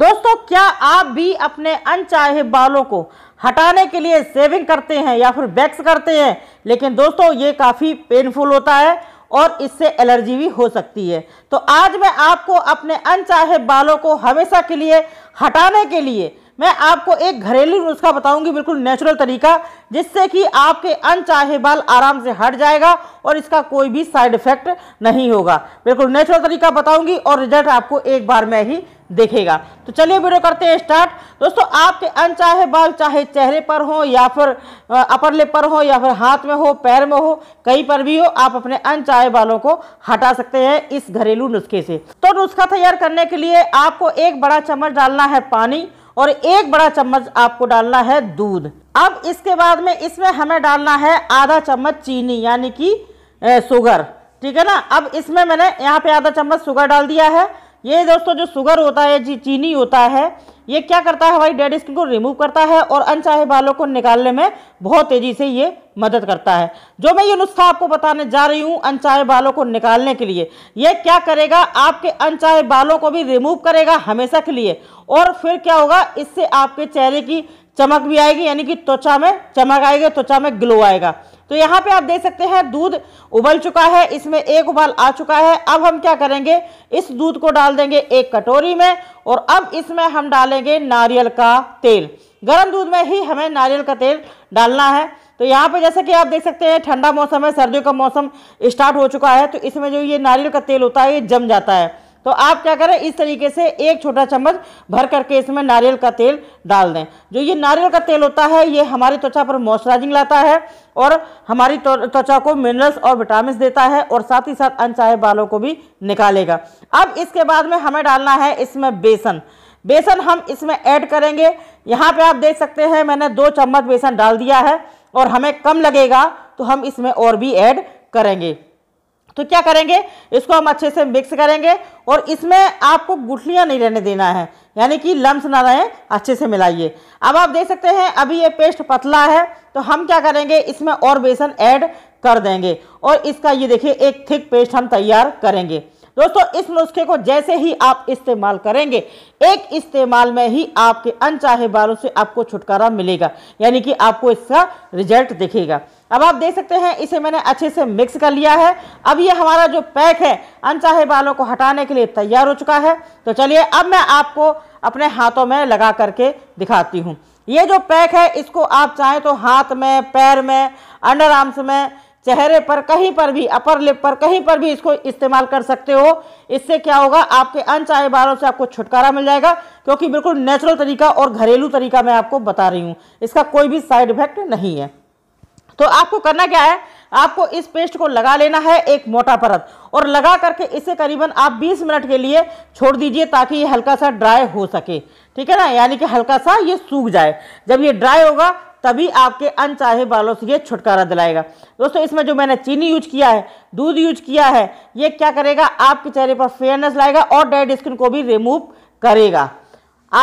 दोस्तों क्या आप भी अपने अनचाहे बालों को हटाने के लिए सेविंग करते हैं या फिर वैक्स करते हैं लेकिन दोस्तों ये काफ़ी पेनफुल होता है और इससे एलर्जी भी हो सकती है तो आज मैं आपको अपने अनचाहे बालों को हमेशा के लिए हटाने के लिए मैं आपको एक घरेलू नुस्खा बताऊंगी बिल्कुल नेचुरल तरीका जिससे कि आपके अनचाहे बाल आराम से हट जाएगा और इसका कोई भी साइड इफेक्ट नहीं होगा बिल्कुल नेचुरल तरीका बताऊंगी और रिजल्ट आपको एक बार में ही देखेगा तो चलिए वीडियो करते हैं स्टार्ट दोस्तों आपके अनचाहे बाल चाहे चेहरे पर हो या फिर अपर लिप पर हो या फिर हाथ में हो पैर में हो कहीं पर भी हो आप अपने अनचाहे बालों को हटा सकते हैं इस घरेलू नुस्खे से तो नुस्खा तैयार करने के लिए आपको एक बड़ा चम्मच डालना है पानी और एक बड़ा चम्मच आपको डालना है दूध अब इसके बाद में इसमें हमें डालना है आधा चम्मच चीनी यानी कि शुगर ठीक है ना अब इसमें मैंने यहाँ पे आधा चम्मच शुगर डाल दिया है ये दोस्तों जो शुगर होता है चीनी होता है ये क्या करता है हमारी डेड स्किन को रिमूव करता है और अनचाहे बालों को निकालने में बहुत तेज़ी से ये मदद करता है जो मैं ये नुस्खा आपको बताने जा रही हूँ अनचाहे बालों को निकालने के लिए यह क्या करेगा आपके अनचाहे बालों को भी रिमूव करेगा हमेशा के लिए और फिर क्या होगा इससे आपके चेहरे की चमक भी आएगी यानी कि त्वचा में चमक आएगी त्वचा में ग्लो आएगा तो यहाँ पे आप देख सकते हैं दूध उबल चुका है इसमें एक उबाल आ चुका है अब हम क्या करेंगे इस दूध को डाल देंगे एक कटोरी में और अब इसमें हम डालेंगे नारियल का तेल गर्म दूध में ही हमें नारियल का तेल डालना है तो यहाँ पे जैसे कि आप देख सकते हैं ठंडा मौसम है सर्दियों का मौसम स्टार्ट हो चुका है तो इसमें जो ये नारियल का तेल होता है ये जम जाता है तो आप क्या करें इस तरीके से एक छोटा चम्मच भर करके इसमें नारियल का तेल डाल दें जो ये नारियल का तेल होता है ये हमारी त्वचा पर मॉइस्चराइजिंग लाता है और हमारी त्वचा को मिनरल्स और विटामिन देता है और साथ ही साथ अनचाहे बालों को भी निकालेगा अब इसके बाद में हमें डालना है इसमें बेसन बेसन हम इसमें ऐड करेंगे यहाँ पे आप देख सकते हैं मैंने दो चम्मच बेसन डाल दिया है और हमें कम लगेगा तो हम इसमें और भी ऐड करेंगे तो क्या करेंगे इसको हम अच्छे से मिक्स करेंगे और इसमें आपको गुठलियाँ नहीं रहने देना है यानी कि लम्स ना रहें अच्छे से मिलाइए अब आप देख सकते हैं अभी ये पेस्ट पतला है तो हम क्या करेंगे इसमें और बेसन ऐड कर देंगे और इसका ये देखिए एक थिक पेस्ट हम तैयार करेंगे दोस्तों इस नुस्खे को जैसे ही आप इस्तेमाल करेंगे एक इस्तेमाल में ही आपके अनचाहे बालों से आपको छुटकारा मिलेगा यानी कि आपको इसका रिजल्ट दिखेगा अब आप देख सकते हैं इसे मैंने अच्छे से मिक्स कर लिया है अब ये हमारा जो पैक है अनचाहे बालों को हटाने के लिए तैयार हो चुका है तो चलिए अब मैं आपको अपने हाथों में लगा करके दिखाती हूँ ये जो पैक है इसको आप चाहें तो हाथ में पैर में अंडर आर्म्स में चेहरे पर कहीं पर भी अपर लिप पर कहीं पर भी इसको इस्तेमाल कर सकते हो इससे क्या होगा आपके अनचाहे बालों से आपको छुटकारा मिल जाएगा क्योंकि बिल्कुल नेचुरल तरीका और घरेलू तरीका मैं आपको बता रही हूँ इसका कोई भी साइड इफेक्ट नहीं है तो आपको करना क्या है आपको इस पेस्ट को लगा लेना है एक मोटा परत और लगा करके इसे करीबन आप 20 मिनट के लिए छोड़ दीजिए ताकि ये हल्का सा ड्राई हो सके ठीक है ना यानी कि हल्का सा ये सूख जाए जब ये ड्राई होगा तभी आपके अनचाहे बालों से ये छुटकारा दिलाएगा दोस्तों इसमें जो मैंने चीनी यूज किया है दूध यूज किया है ये क्या करेगा आपके चेहरे पर फेयरनेस लाएगा और डेड स्किन को भी रिमूव करेगा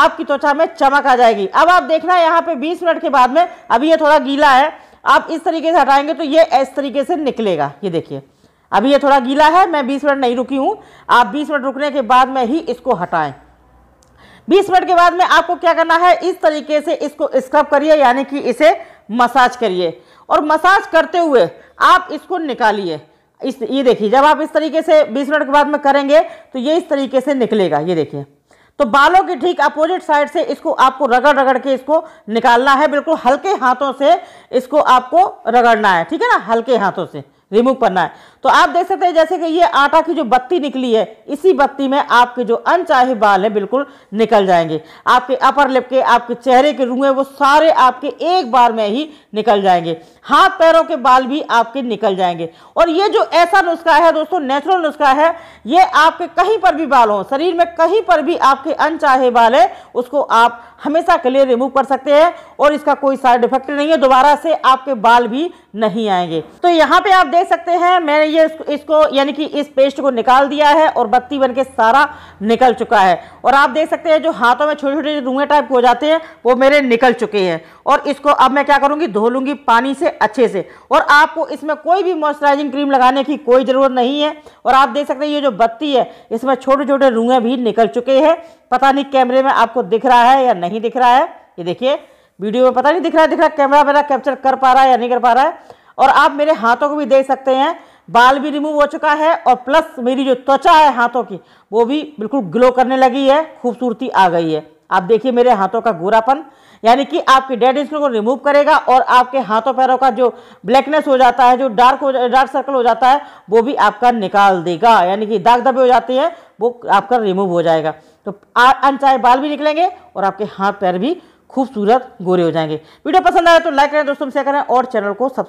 आपकी त्वचा में चमक आ जाएगी अब आप देखना यहाँ पे 20 मिनट के बाद में अभी ये थोड़ा गीला है आप इस तरीके से हटाएंगे तो ये इस तरीके से निकलेगा ये देखिए अभी ये थोड़ा गीला है मैं बीस मिनट नहीं रुकी हूँ आप बीस मिनट रुकने के बाद में ही इसको हटाएं बीस मिनट के बाद में आपको क्या करना है इस तरीके से इसको स्क्रब करिए यानी कि इसे मसाज करिए और मसाज करते हुए आप इसको निकालिए इस ये देखिए जब आप इस तरीके से बीस मिनट के बाद में करेंगे तो ये इस तरीके से निकलेगा ये देखिए तो बालों के ठीक अपोजिट साइड से इसको आपको रगड़ रगड़ के इसको निकालना है बिल्कुल हल्के हाथों से इसको आपको रगड़ना है ठीक है ना हल्के हाथों से रिमूव करना है तो आप देख सकते हैं जैसे कि ये आटा की जो बत्ती निकली है इसी बत्ती में आपके जो अनचाहे बाल हैं बिल्कुल निकल जाएंगे आपके अपर लिप के आपके चेहरे के रूए वो सारे आपके एक बार में ही निकल जाएंगे हाथ पैरों के बाल भी आपके निकल जाएंगे और ये जो ऐसा नुस्खा है दोस्तों नेचुरल नुस्खा है ये आपके कहीं पर भी बाल हों शरीर में कहीं पर भी आपके अनचाहे बाल है उसको आप हमेशा के लिए रिमूव कर सकते हैं और इसका कोई साइड इफेक्ट नहीं है दोबारा से आपके बाल भी नहीं आएंगे तो यहाँ पे आप देख सकते हैं मैंने ये इसको यानी कि इस पेस्ट को निकाल दिया है और बत्ती बन के सारा निकल चुका है और आप देख सकते हैं जो हाथों में छोटे छोटे रुएँ टाइप हो जाते हैं वो मेरे निकल चुके हैं और इसको अब मैं क्या करूँगी धो लूँगी पानी से अच्छे से और आपको इसमें कोई भी मॉइस्चराइजिंग क्रीम लगाने की कोई ज़रूरत नहीं है और आप देख सकते हैं ये जो बत्ती है इसमें छोटे छोटे रुएँ भी निकल चुके हैं पता नहीं कैमरे में आपको दिख रहा है या नहीं दिख रहा है ये देखिए वीडियो में पता नहीं दिख रहा है दिख रहा कैमरा मेरा कैप्चर कर पा रहा है या नहीं कर पा रहा है और आप मेरे हाथों को भी देख सकते हैं बाल भी रिमूव हो चुका है और प्लस मेरी जो त्वचा है हाथों की वो भी बिल्कुल ग्लो करने लगी है खूबसूरती आ गई है आप देखिए मेरे हाथों का गोरापन यानी कि आपके डेड स्किन को रिमूव करेगा और आपके हाथों पैरों का जो ब्लैकनेस हो जाता है जो डार्क हो डार्क सर्कल हो जाता है वो भी आपका निकाल देगा यानी कि दाग दबे हो जाते हैं वो आपका रिमूव हो जाएगा तो अनचाहे बाल भी निकलेंगे और आपके हाथ पैर भी खूबसूरत गोरे हो जाएंगे वीडियो पसंद आए तो लाइक करें दोस्तों शेयर करें और चैनल को सब्सक्राइब